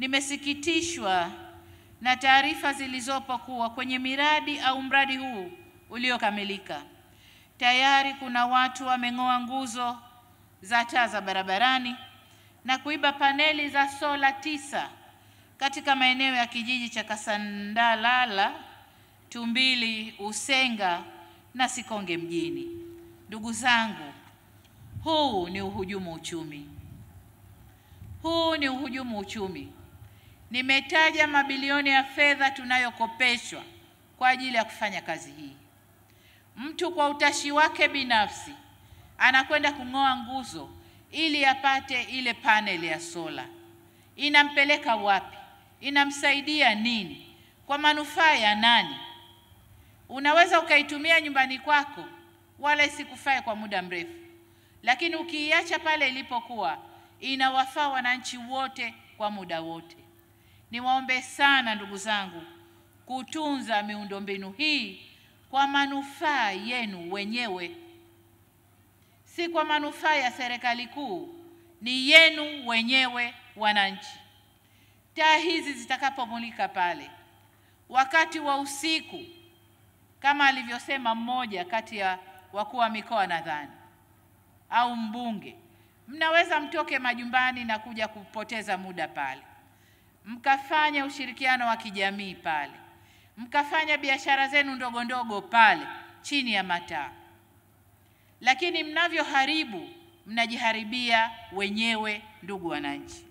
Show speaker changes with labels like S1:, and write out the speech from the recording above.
S1: nimesikitishwa na taarifa zilizopo kuwa kwenye miradi au mradi huu uliokamilika tayari kuna watu wameng'oa nguzo za taa za barabarani na kuiba paneli za sola tisa katika maeneo ya kijiji cha Kasandalala, Tumbili, Usenga na Sikonge mjini. Ndugu zangu, huu ni uhujumu uchumi. Huu ni uhujumu uchumi. Nimetaja mabilioni ya fedha tunayokopeshwa kwa ajili ya kufanya kazi hii. Mtu kwa utashi wake binafsi anakwenda kung'oa nguzo ili apate ile panel ya sola. Inampeleka wapi? Inamsaidia nini? Kwa manufaa ya nani? Unaweza ukaitumia nyumbani kwako, wala isikufae kwa muda mrefu, lakini ukiiacha pale ilipokuwa, inawafaa wananchi wote kwa muda wote. Niwaombe sana ndugu zangu kutunza miundombinu hii kwa manufaa yenu wenyewe, si kwa manufaa ya serikali kuu, ni yenu wenyewe wananchi. Taa hizi zitakapomulika pale wakati wa usiku, kama alivyosema mmoja kati ya wakuu wa mikoa nadhani au mbunge, mnaweza mtoke majumbani na kuja kupoteza muda pale mkafanya ushirikiano wa kijamii pale, mkafanya biashara zenu ndogo ndogo pale chini ya mataa. Lakini mnavyoharibu mnajiharibia wenyewe, ndugu wananchi.